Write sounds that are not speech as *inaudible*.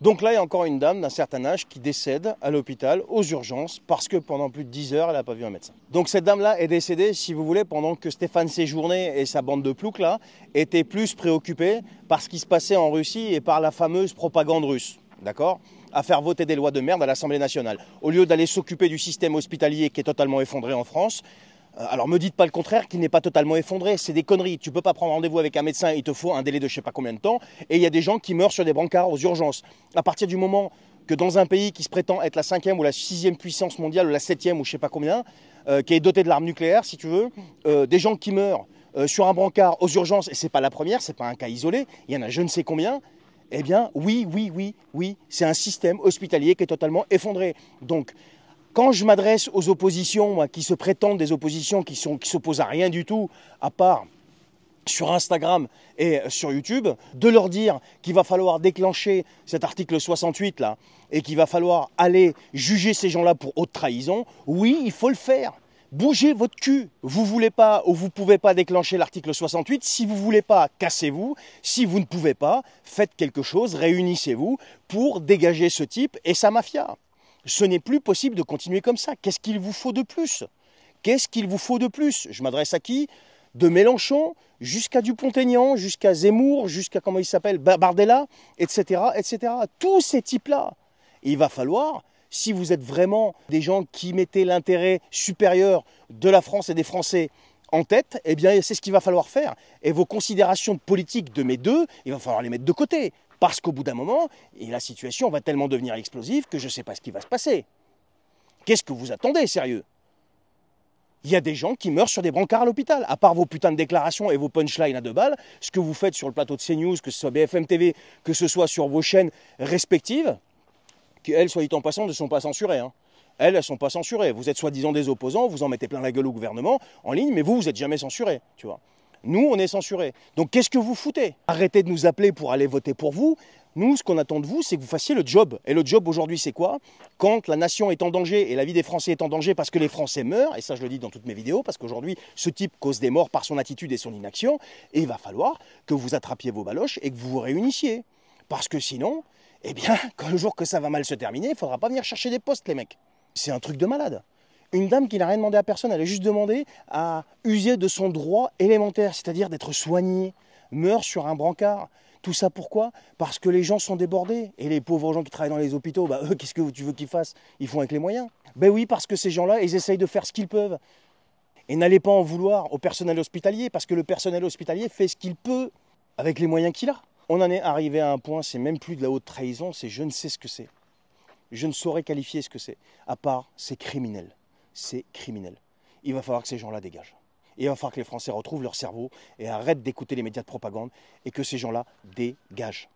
Donc là, il y a encore une dame d'un certain âge qui décède à l'hôpital, aux urgences, parce que pendant plus de 10 heures, elle n'a pas vu un médecin. Donc cette dame-là est décédée, si vous voulez, pendant que Stéphane Séjourné et sa bande de ploucs-là étaient plus préoccupés par ce qui se passait en Russie et par la fameuse propagande russe. D'accord à faire voter des lois de merde à l'Assemblée nationale. Au lieu d'aller s'occuper du système hospitalier qui est totalement effondré en France, euh, alors me dites pas le contraire qu'il n'est pas totalement effondré, c'est des conneries. Tu peux pas prendre rendez-vous avec un médecin, il te faut un délai de je sais pas combien de temps, et il y a des gens qui meurent sur des brancards aux urgences. À partir du moment que dans un pays qui se prétend être la cinquième ou la sixième puissance mondiale, ou la septième ou je sais pas combien, euh, qui est doté de l'arme nucléaire si tu veux, euh, des gens qui meurent sur un brancard aux urgences, et c'est pas la première, c'est pas un cas isolé, il y en a je ne sais combien, eh bien oui, oui, oui, oui, c'est un système hospitalier qui est totalement effondré. Donc quand je m'adresse aux oppositions, qui se prétendent des oppositions, qui ne qui s'opposent à rien du tout, à part sur Instagram et sur YouTube, de leur dire qu'il va falloir déclencher cet article 68 là et qu'il va falloir aller juger ces gens-là pour haute trahison, oui, il faut le faire. Bougez votre cul. Vous voulez pas ou vous ne pouvez pas déclencher l'article 68. Si vous voulez pas, cassez-vous. Si vous ne pouvez pas, faites quelque chose, réunissez-vous pour dégager ce type et sa mafia ce n'est plus possible de continuer comme ça. Qu'est-ce qu'il vous faut de plus Qu'est-ce qu'il vous faut de plus Je m'adresse à qui De Mélenchon jusqu'à Dupont-Aignan, jusqu'à Zemmour, jusqu'à comment il s'appelle Bardella, etc., etc. Tous ces types-là. Il va falloir, si vous êtes vraiment des gens qui mettez l'intérêt supérieur de la France et des Français en tête, eh bien c'est ce qu'il va falloir faire. Et vos considérations politiques de mes deux, il va falloir les mettre de côté. Parce qu'au bout d'un moment, et la situation va tellement devenir explosive que je ne sais pas ce qui va se passer. Qu'est-ce que vous attendez, sérieux Il y a des gens qui meurent sur des brancards à l'hôpital. À part vos putains de déclarations et vos punchlines à deux balles, ce que vous faites sur le plateau de CNews, que ce soit BFM TV, que ce soit sur vos chaînes respectives, qu'elles elles, soit dit en passant, ne sont pas censurées. Hein. Elles, elles ne sont pas censurées. Vous êtes soi-disant des opposants, vous en mettez plein la gueule au gouvernement en ligne, mais vous, vous n'êtes jamais censurés, tu vois. Nous, on est censurés. Donc qu'est-ce que vous foutez Arrêtez de nous appeler pour aller voter pour vous. Nous, ce qu'on attend de vous, c'est que vous fassiez le job. Et le job aujourd'hui, c'est quoi Quand la nation est en danger et la vie des Français est en danger parce que les Français meurent, et ça je le dis dans toutes mes vidéos, parce qu'aujourd'hui, ce type cause des morts par son attitude et son inaction, et il va falloir que vous attrapiez vos baloches et que vous vous réunissiez. Parce que sinon, eh bien, *laughs* quand le jour que ça va mal se terminer, il faudra pas venir chercher des postes, les mecs. C'est un truc de malade. Une dame qui n'a rien demandé à personne, elle a juste demandé à user de son droit élémentaire, c'est-à-dire d'être soignée, meurt sur un brancard. Tout ça pourquoi Parce que les gens sont débordés. Et les pauvres gens qui travaillent dans les hôpitaux, bah, eux, qu'est-ce que tu veux qu'ils fassent Ils font avec les moyens. Ben oui, parce que ces gens-là, ils essayent de faire ce qu'ils peuvent. Et n'allez pas en vouloir au personnel hospitalier, parce que le personnel hospitalier fait ce qu'il peut avec les moyens qu'il a. On en est arrivé à un point, c'est même plus de la haute trahison, c'est je ne sais ce que c'est. Je ne saurais qualifier ce que c'est, à part c'est criminel c'est criminel. Il va falloir que ces gens-là dégagent. il va falloir que les Français retrouvent leur cerveau et arrêtent d'écouter les médias de propagande et que ces gens-là dégagent.